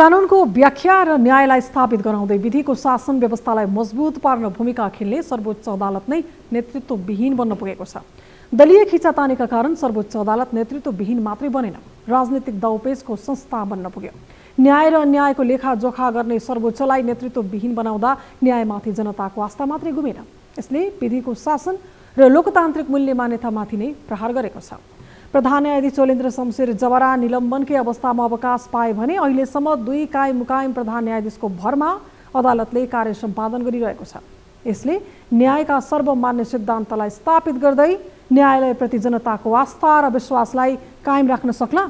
कानुनको व्याख्या र न्यायलाई स्थापित गराउँदै विधिको शासन व्यवस्थालाई मजबुत पार्न भूमिका खेल्ने सर्वोच्च अदालत नै नेतृत्वविहीन बन्न पुगेको छ दलीय खिचातानीका कारण सर्वोच्च अदालत नेतृत्वविहीन मात्रै बनेन राजनीतिक दाउपेचको संस्था बन्न पुग्यो न्याय र अन्यायको लेखाजोखा गर्ने सर्वोच्चलाई नेतृत्वविहीन बनाउँदा न्यायमाथि जनताको आस्था मात्रै गुमेन यसले विधिको शासन र लोकतान्त्रिक मूल्य मान्यतामाथि नै प्रहार गरेको छ प्रधान न्यायाधीश चोलेन्द्र शमशेर जबरा निलम्बनकै अवस्थामा अवकाश पाए भने अहिलेसम्म दुई कायम मुकायम प्रधान न्यायाधीशको भरमा अदालतले कार्य सम्पादन गरिरहेको छ यसले न्यायका सर्वमान्य सिद्धान्तलाई स्थापित गर्दै न्यायालयप्रति जनताको आस्था र विश्वासलाई कायम राख्न सक्ला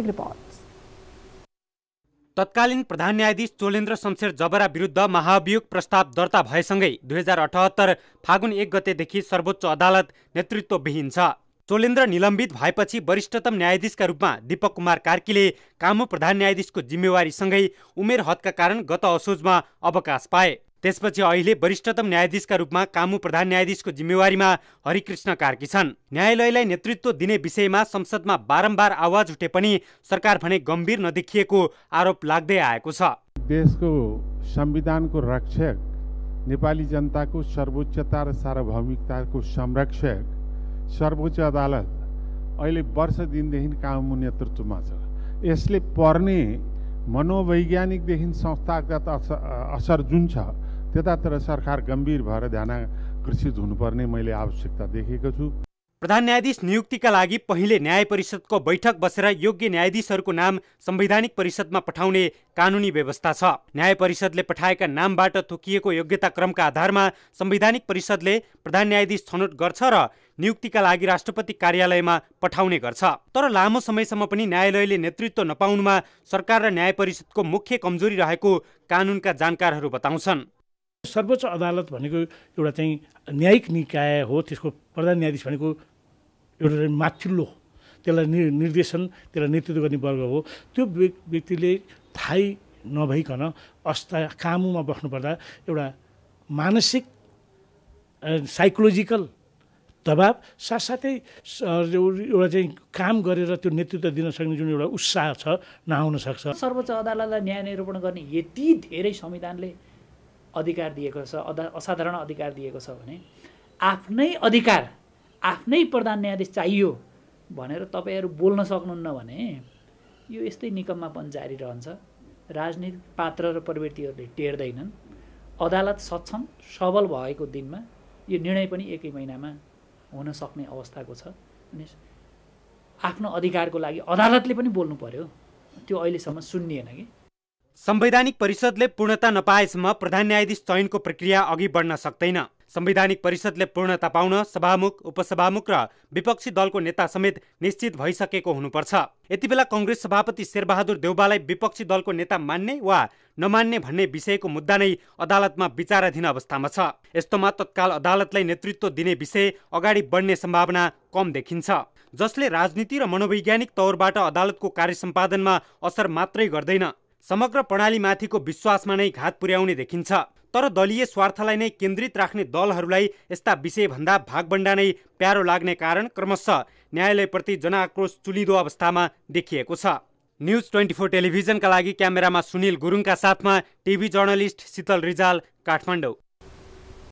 एक रिपोर्ट तत्कालीन प्रधान न्यायाधीश चोलेन्द्र शमशेर जबरा विरुद्ध महाभियोग प्रस्ताव दर्ता भएसँगै दुई हजार अठहत्तर फागुन एक गतेदेखि सर्वोच्च अदालत नेतृत्वविहीन छ चोलेन्द्र निलम्बित भएपछि वरिष्ठतम न्यायाधीशका रूपमा दीपक कुमार कार्कीले कामु प्रधान न्यायाधीशको जिम्मेवारीसँगै उमेर हदका कारण गत असोजमा अवकाश पाए त्यसपछि अहिले वरिष्ठतम न्यायाधीशका रूपमा कामु प्रधान न्यायाधीशको जिम्मेवारीमा हरिकृष्ण कार्की छन् न्यायालयलाई नेतृत्व दिने विषयमा संसदमा बारम्बार आवाज उठे पनि सरकार भने गम्भीर नदेखिएको आरोप लाग्दै आएको छ देशको संविधानको रक्षक नेपाली जनताको सर्वोच्चता र सार्वभौमिकताको संरक्षक सर्वोच्च अदालत अहिले वर्ष दिनदेखि कामु नेतृत्वमा छ यसले पर्ने मनोवैज्ञानिकदेखि संस्थागत असर असर जुन छ त्यतातिर सरकार गम्भीर भएर ध्यान हुनुपर्ने मैले आवश्यकता देखेको छु प्रधान न्यायाधीश नियुक्तिका लागि पहिले न्याय परिषदको बैठक बसेर योग्य न्यायाधीशहरूको नाम संवैधानिक परिषदमा पठाउने कानुनी व्यवस्था छ न्याय परिषदले पठाएका नामबाट थोकिएको योग्यता क्रमका आधारमा संवैधानिक परिषदले प्रधान न्यायाधीश छनौट गर्छ र नियुक्तिका लागि राष्ट्रपति कार्यालयमा पठाउने गर्छ तर लामो समयसम्म पनि न्यायालयले नेतृत्व नपाउनुमा सरकार र न्याय परिषदको मुख्य कमजोरी रहेको कानुनका जानकारहरू बताउँछन् सर्वोच्च अदालत भनेको एउटा चाहिँ न्यायिक निकाय हो त्यसको प्रधान न्यायाधीश भनेको एउटा माथिल्लो त्यसलाई नि निर्देशन त्यसलाई नेतृत्व गर्ने वर्ग हो त्यो व्यक्तिले थाहै नभइकन अस्था कामुमा बस्नुपर्दा एउटा मानसिक साइकोलोजिकल दबाब साथसाथै एउटा चाहिँ काम गरेर त्यो नेतृत्व दिन सक्ने जुन एउटा उत्साह छ नआउन सक्छ सर्वोच्च अदालतलाई न्याय निरूपण गर्ने यति धेरै संविधानले अधिकार दिएको छ अदा असाधारण अधिकार दिएको छ भने आफ्नै अधिकार आफ्नै प्रधान न्यायाधीश चाहियो भनेर तपाईँहरू बोल्न सक्नुहुन्न भने यो यस्तै पनि जारी रहन्छ राजनीतिक पात्र र प्रवृत्तिहरूले टेर्दैनन् अदालत सक्षम सबल भएको दिनमा यो निर्णय पनि एकै महिनामा हुन सक्ने अवस्थाको छ अनि आफ्नो अधिकारको लागि अदालतले पनि बोल्नु पर्यो त्यो अहिलेसम्म सुन्निएन कि संवैधानिक परिषदले पूर्णता नपाएसम्म प्रधान न्यायाधीश चयनको प्रक्रिया अघि बढ्न सक्दैन संवैधानिक परिषदले पूर्णता पाउन सभामुख उपसभामुख र विपक्षी दलको नेता समेत निश्चित भइसकेको हुनुपर्छ यति बेला कङ्ग्रेस सभापति शेरबहादुर देउबालाई विपक्षी दलको नेता मान्ने वा नमान्ने भन्ने विषयको मुद्दा नै अदालतमा विचाराधीन अवस्थामा छ यस्तोमा तत्काल अदालतलाई नेतृत्व दिने विषय अगाडि बढ्ने सम्भावना कम देखिन्छ जसले राजनीति र मनोवैज्ञानिक तौरबाट अदालतको कार्य सम्पादनमा असर मात्रै गर्दैन समग्र प्रणालीमाथिको विश्वासमा नै घात पुर्याउने देखिन्छ तर दलीय स्वार्थलाई नै केन्द्रित राख्ने दलहरूलाई यस्ता विषयभन्दा भागबण्डा नै प्यारो लाग्ने कारण क्रमशः न्यायालयप्रति जनआक्रोश चुलिँदो अवस्थामा देखिएको छ न्युज ट्वेन्टी फोर टेलिभिजनका लागि क्यामेरामा सुनिल गुरुङका साथमा टिभी जर्नलिस्ट शीतल रिजाल काठमाडौँ